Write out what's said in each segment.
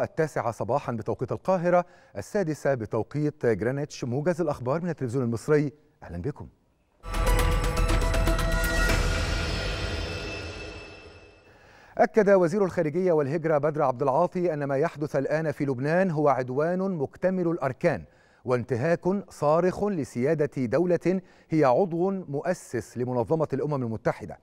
التاسعة صباحا بتوقيت القاهرة السادسة بتوقيت جرينتش موجز الأخبار من التلفزيون المصري أهلا بكم أكد وزير الخارجية والهجرة بدر عبد العاطي أن ما يحدث الآن في لبنان هو عدوان مكتمل الأركان وانتهاك صارخ لسيادة دولة هي عضو مؤسس لمنظمة الأمم المتحدة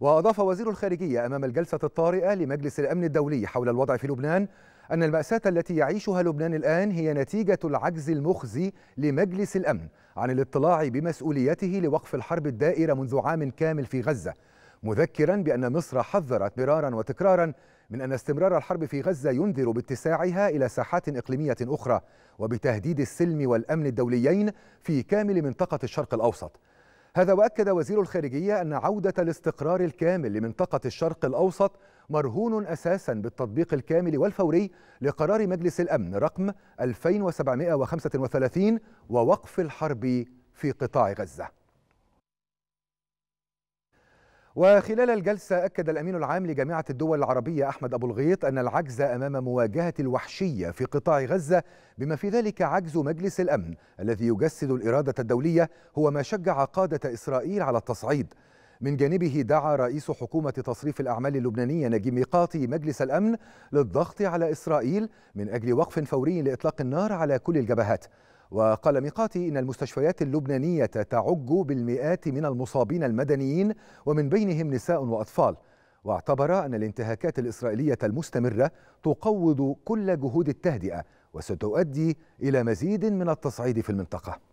وأضاف وزير الخارجية أمام الجلسة الطارئة لمجلس الأمن الدولي حول الوضع في لبنان أن المأساة التي يعيشها لبنان الآن هي نتيجة العجز المخزي لمجلس الأمن عن الاطلاع بمسؤوليته لوقف الحرب الدائرة منذ عام كامل في غزة مذكرا بأن مصر حذرت مرارا وتكرارا من أن استمرار الحرب في غزة ينذر باتساعها إلى ساحات إقليمية أخرى وبتهديد السلم والأمن الدوليين في كامل منطقة الشرق الأوسط هذا وأكد وزير الخارجية أن عودة الاستقرار الكامل لمنطقة الشرق الأوسط مرهون أساسا بالتطبيق الكامل والفوري لقرار مجلس الأمن رقم 2735 ووقف الحرب في قطاع غزة وخلال الجلسة أكد الأمين العام لجامعة الدول العربية أحمد أبو الغيط أن العجز أمام مواجهة الوحشية في قطاع غزة بما في ذلك عجز مجلس الأمن الذي يجسد الإرادة الدولية هو ما شجع قادة إسرائيل على التصعيد من جانبه دعا رئيس حكومة تصريف الأعمال اللبنانية نجيب ميقاتي مجلس الأمن للضغط على إسرائيل من أجل وقف فوري لإطلاق النار على كل الجبهات وقال ميقاتي إن المستشفيات اللبنانية تعج بالمئات من المصابين المدنيين ومن بينهم نساء وأطفال واعتبر أن الانتهاكات الإسرائيلية المستمرة تقوض كل جهود التهدئة وستؤدي إلى مزيد من التصعيد في المنطقة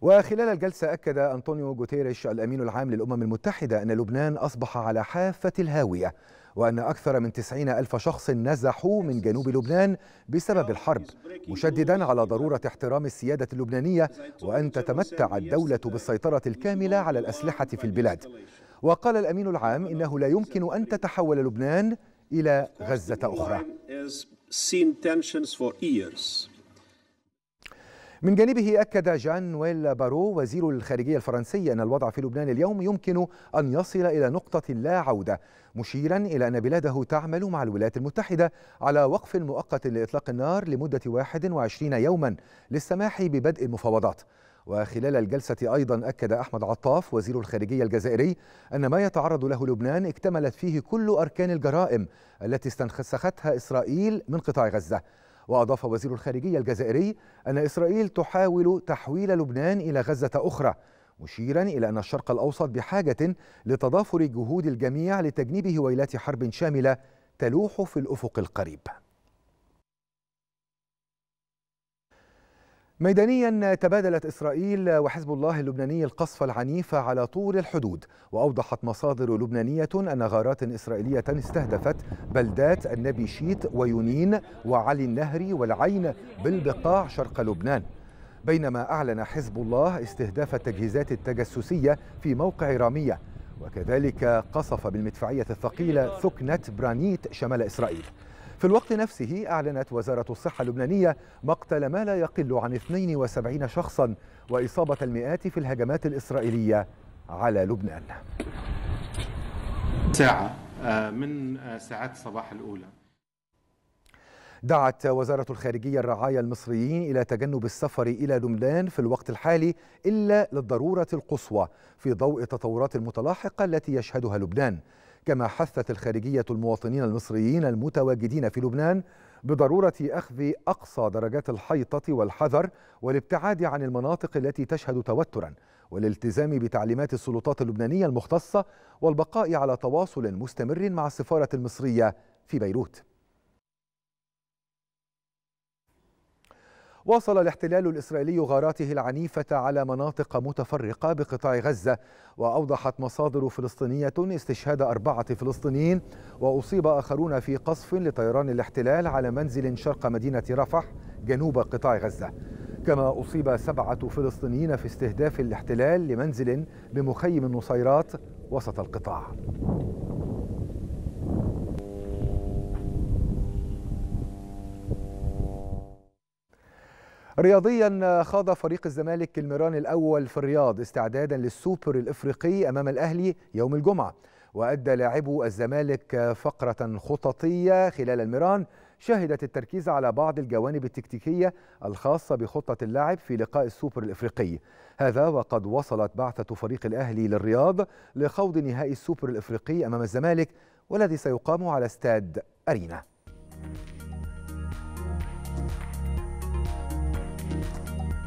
وخلال الجلسة أكد أنطونيو جوتيريش الأمين العام للأمم المتحدة أن لبنان أصبح على حافة الهاوية وأن أكثر من 90 ألف شخص نزحوا من جنوب لبنان بسبب الحرب مشددا على ضرورة احترام السيادة اللبنانية وأن تتمتع الدولة بالسيطرة الكاملة على الأسلحة في البلاد وقال الأمين العام إنه لا يمكن أن تتحول لبنان إلى غزة أخرى من جانبه أكد جان ويل بارو وزير الخارجية الفرنسي أن الوضع في لبنان اليوم يمكن أن يصل إلى نقطة لا عودة مشيرا إلى أن بلاده تعمل مع الولايات المتحدة على وقف مؤقت لإطلاق النار لمدة 21 يوما للسماح ببدء المفاوضات وخلال الجلسة أيضا أكد أحمد عطاف وزير الخارجية الجزائري أن ما يتعرض له لبنان اكتملت فيه كل أركان الجرائم التي استنسختها إسرائيل من قطاع غزة وأضاف وزير الخارجية الجزائري أن إسرائيل تحاول تحويل لبنان إلى غزة أخرى مشيرا إلى أن الشرق الأوسط بحاجة لتضافر جهود الجميع لتجنيب هويلات حرب شاملة تلوح في الأفق القريب ميدانيا تبادلت إسرائيل وحزب الله اللبناني القصف العنيف على طول الحدود وأوضحت مصادر لبنانية أن غارات إسرائيلية استهدفت بلدات النبي شيت ويونين وعلي النهري والعين بالبقاع شرق لبنان بينما أعلن حزب الله استهداف التجهيزات التجسسية في موقع رامية وكذلك قصف بالمدفعية الثقيلة ثكنة برانيت شمال إسرائيل في الوقت نفسه أعلنت وزارة الصحة اللبنانية مقتل ما لا يقل عن 72 شخصا وإصابة المئات في الهجمات الإسرائيلية على لبنان ساعة آه، من آه، ساعات الصباح الأولى دعت وزارة الخارجية الرعاية المصريين إلى تجنب السفر إلى لبنان في الوقت الحالي إلا للضرورة القصوى في ضوء التطورات المتلاحقة التي يشهدها لبنان كما حثت الخارجية المواطنين المصريين المتواجدين في لبنان بضرورة أخذ أقصى درجات الحيطة والحذر والابتعاد عن المناطق التي تشهد توترا والالتزام بتعليمات السلطات اللبنانية المختصة والبقاء على تواصل مستمر مع السفارة المصرية في بيروت واصل الاحتلال الإسرائيلي غاراته العنيفة على مناطق متفرقة بقطاع غزة وأوضحت مصادر فلسطينية استشهاد أربعة فلسطينيين وأصيب آخرون في قصف لطيران الاحتلال على منزل شرق مدينة رفح جنوب قطاع غزة كما أصيب سبعة فلسطينيين في استهداف الاحتلال لمنزل بمخيم النصيرات وسط القطاع رياضيا خاض فريق الزمالك الميران الاول في الرياض استعدادا للسوبر الافريقي امام الاهلي يوم الجمعه وادى لاعبو الزمالك فقره خططيه خلال الميران شهدت التركيز على بعض الجوانب التكتيكيه الخاصه بخطه اللاعب في لقاء السوبر الافريقي هذا وقد وصلت بعثه فريق الاهلي للرياض لخوض نهائي السوبر الافريقي امام الزمالك والذي سيقام على استاد ارينا